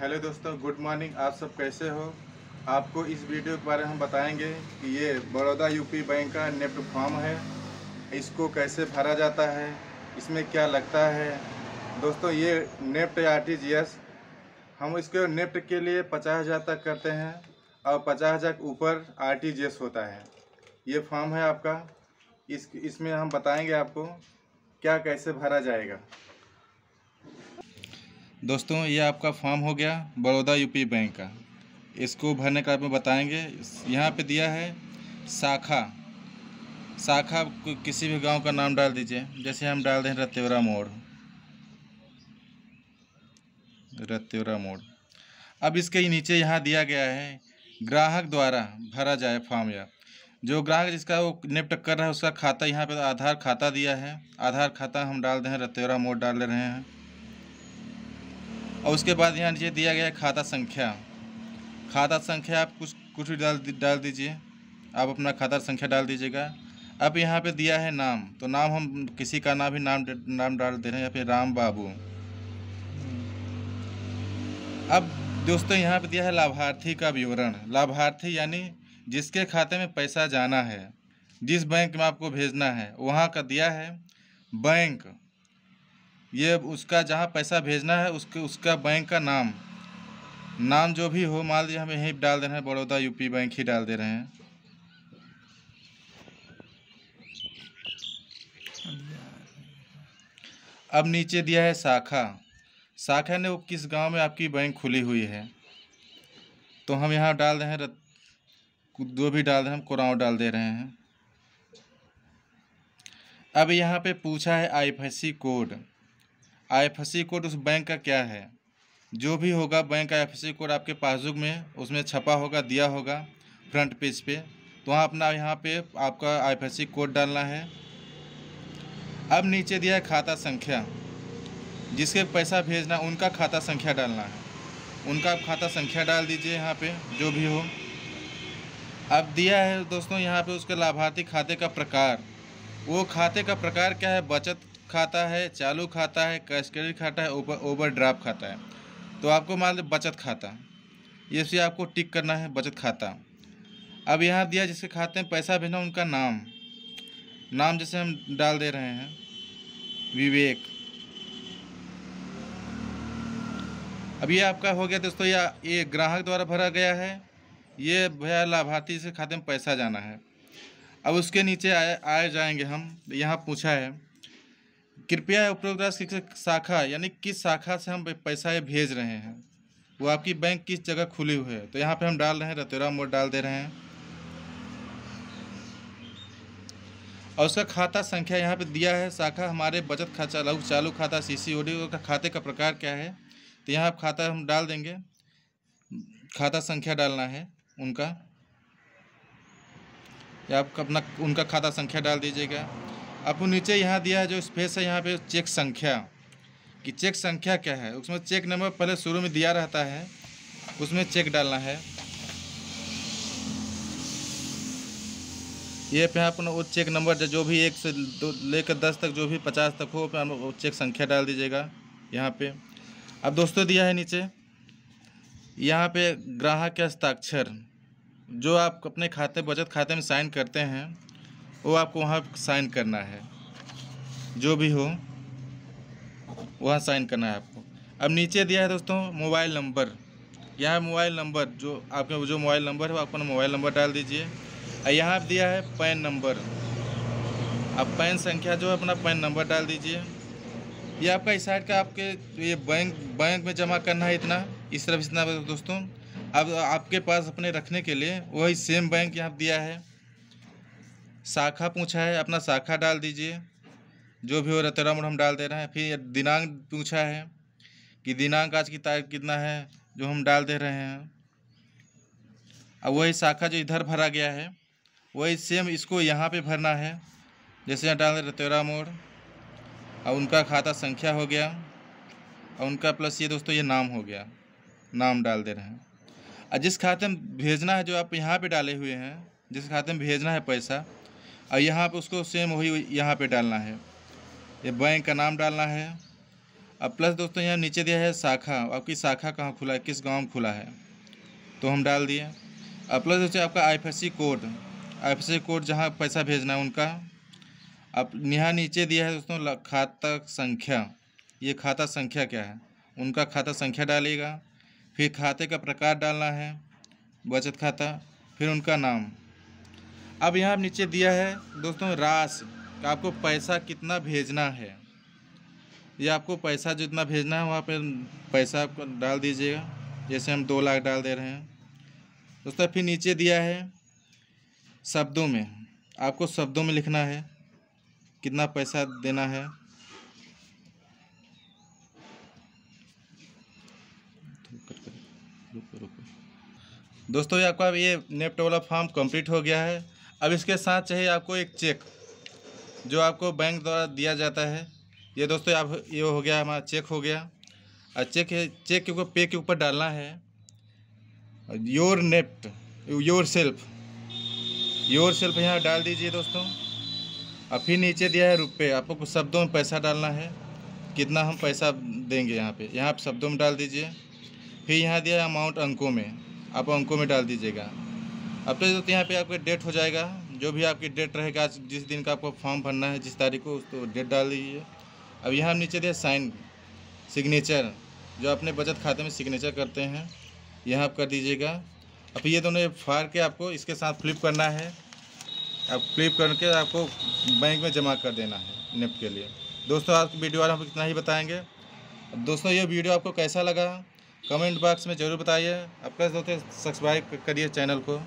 hello दोस्तों good morning आप सब कैसे हो आपको इस वीडियो के बारे में हम बताएंगे कि ये बड़ौदा यूपी बैंक का नेफ्ट फॉर्म है इसको कैसे भरा जाता है इसमें क्या लगता है दोस्तों ये नेफ्ट आर हम इसको नेफ्ट के लिए पचास हज़ार तक करते हैं और पचास हज़ार ऊपर आर होता है ये फॉर्म है आपका इस इसमें हम बताएँगे आपको क्या कैसे भरा जाएगा दोस्तों ये आपका फॉर्म हो गया बड़ौदा यूपी बैंक का इसको भरने का आप बताएंगे यहाँ पे दिया है शाखा शाखा किसी भी गांव का नाम डाल दीजिए जैसे हम डाल दें रतेवरा मोड़ रतेवरा मोड़ अब इसके ही नीचे यहाँ दिया गया है ग्राहक द्वारा भरा जाए फॉर्म या जो ग्राहक जिसका वो निपट कर रहा है उसका खाता यहाँ पे आधार खाता दिया है आधार खाता हम डाल दें रतेवरा मोड़ डाल रहे हैं और उसके बाद यहाँ नीचे दिया गया खाता संख्या खाता संख्या आप कुछ कुछ भी डाल डाल दीजिए आप अपना खाता संख्या डाल दीजिएगा अब यहाँ पे दिया है नाम तो नाम हम किसी का नाम भी नाम नाम डाल दे रहे हैं या फिर राम बाबू अब दोस्तों यहाँ पे दिया है लाभार्थी का विवरण लाभार्थी यानी जिसके खाते में पैसा जाना है जिस बैंक में आपको भेजना है वहाँ का दिया है बैंक ये उसका जहाँ पैसा भेजना है उसके उसका बैंक का नाम नाम जो भी हो मान लीजिए हम यहीं डाल दे रहे हैं बड़ौदा यूपी बैंक ही डाल दे रहे हैं अब नीचे दिया है शाखा शाखा ने वो किस गांव में आपकी बैंक खुली हुई है तो हम यहाँ डाल रहे हैं दो भी डाल रहे हैं हम कोराव डाल दे रहे हैं अब यहाँ पे पूछा है आई कोड आई कोड उस बैंक का क्या है जो भी होगा बैंक का आईएफएससी कोड आपके पासबुक में उसमें छपा होगा दिया होगा फ्रंट पेज पे तो वहाँ अपना यहाँ पे आपका आई कोड डालना है अब नीचे दिया है खाता संख्या जिसके पैसा भेजना उनका खाता संख्या डालना है उनका आप खाता संख्या डाल दीजिए यहाँ पे जो भी हो अब दिया है दोस्तों यहाँ पे उसके लाभार्थी खाते का प्रकार वो खाते का प्रकार क्या है बचत खाता है चालू खाता है कैश क्रेडिट खाता है ओवर ओवर ड्राफ्ट खाता है तो आपको मान लें बचत खाता ये से आपको टिक करना है बचत खाता अब यहाँ दिया जिसके खाते में पैसा भेजना उनका नाम नाम जैसे हम डाल दे रहे हैं विवेक अब ये आपका हो गया दोस्तों या ये ग्राहक द्वारा भरा गया है ये भैया लाभार्थी से खाते में पैसा जाना है अब उसके नीचे आए आए जाएंगे हम यहाँ पूछा है कृपया उपयोग राशि शाखा यानी किस शाखा से हम पैसा ये भेज रहे हैं वो आपकी बैंक किस जगह खुली हुई है तो यहाँ पे हम डाल रहे हैं रतोरा मोड डाल दे रहे हैं और उसका खाता संख्या यहाँ पे दिया है शाखा हमारे बचत खाता लघु चालू खाता सी सी ओ डी का खाते का प्रकार क्या है तो यहाँ खाता हम डाल देंगे खाता संख्या डालना है उनका या आप अपना उनका खाता संख्या डाल दीजिएगा आपको नीचे यहाँ दिया है जो स्पेस है यहाँ पे चेक संख्या कि चेक संख्या क्या है उसमें चेक नंबर पहले शुरू में दिया रहता है उसमें चेक डालना है ये पे अपना वो चेक नंबर जो भी एक से दो लेकर दस तक जो भी पचास तक हो पे वो चेक संख्या डाल दीजिएगा यहाँ पे अब दोस्तों दिया है नीचे यहाँ पे ग्राहक के हस्ताक्षर जो आप अपने खाते बचत खाते में साइन करते हैं वो आपको वहाँ साइन करना है जो भी हो वहाँ साइन करना है आपको अब नीचे दिया है दोस्तों मोबाइल नंबर यहाँ मोबाइल नंबर जो आपके जो मोबाइल नंबर है वो अपना मोबाइल नंबर डाल दीजिए और यहाँ दिया है पैन नंबर अब पैन संख्या जो है अपना पैन नंबर डाल दीजिए ये आपका इस साइड का आपके तो ये बैंक बैंक में जमा करना है इतना इस तरफ इतना दोस्तों अब आपके पास अपने रखने के लिए वही सेम बैंक यहाँ दिया है शाखा पूछा है अपना शाखा डाल दीजिए जो भी हो रहा तेरह हम डाल दे रहे हैं फिर दिनांक पूछा है कि दिनांक आज की तारीख कितना है जो हम डाल दे रहे हैं अब वही शाखा जो इधर भरा गया है वही सेम इसको यहाँ पे भरना है जैसे यहाँ डाल रहे तेरह मोड़ और उनका खाता संख्या हो गया और उनका प्लस ये दोस्तों ये नाम हो गया नाम डाल दे रहे हैं और जिस खाते में भेजना है जो आप यहाँ पर डाले हुए हैं जिस खाते में भेजना है पैसा और यहाँ पे उसको सेम वही यहाँ पे डालना है ये बैंक का नाम डालना है अब प्लस दोस्तों यहाँ नीचे दिया है शाखा आपकी शाखा कहाँ खुला है किस गाँव में खुला है तो हम डाल दिए अब प्लस दोस्तों आपका आईएफएससी कोड आईएफएससी कोड जहाँ पैसा भेजना है उनका अब यहाँ नीचे दिया है दोस्तों खाता संख्या ये खाता संख्या क्या है उनका खाता संख्या डालेगा फिर खाते का प्रकार डालना है बचत खाता फिर उनका नाम अब यहाँ नीचे दिया है दोस्तों राशि तो आपको पैसा कितना भेजना है ये आपको पैसा जितना भेजना है वहाँ पर पैसा आपको डाल दीजिएगा जैसे हम दो लाख डाल दे रहे हैं दोस्तों फिर नीचे दिया है शब्दों में आपको शब्दों में लिखना है कितना पैसा देना है दोस्तों ये आपका ये नेप्ट वाला फॉर्म कंप्लीट हो गया है अब इसके साथ चाहिए आपको एक चेक जो आपको बैंक द्वारा दिया जाता है ये दोस्तों आप ये हो गया हमारा चेक हो गया और चेक है चेक के ऊपर पे के ऊपर डालना है योर नेप्ट योर सेल्फ योर सेल्फ यहाँ डाल दीजिए दोस्तों और फिर नीचे दिया है रुपये आपको कुछ शब्दों में पैसा डालना है कितना हम पैसा देंगे यहाँ पे यहाँ आप शब्दों में डाल दीजिए फिर यहाँ दिया है अमाउंट अंकों में आप अंकों में डाल दीजिएगा अब तो, तो यहाँ पे आपका डेट हो जाएगा जो भी आपकी डेट रहेगा जिस दिन का आपको फॉर्म भरना है जिस तारीख को उसको तो डेट डाल दीजिए अब यहाँ नीचे दिया साइन सिग्नेचर जो अपने बचत खाते में सिग्नेचर करते हैं यहाँ आप कर दीजिएगा अब ये दोनों फार के आपको इसके साथ फ्लिप करना है अब फ्लिप करके आपको बैंक में जमा कर देना है निफ्ट के लिए दोस्तों आज वीडियो वाले हम इतना ही बताएंगे दोस्तों ये वीडियो आपको कैसा लगा कमेंट बॉक्स में ज़रूर बताइए आपका दोस्तों सब्सक्राइब करिए चैनल को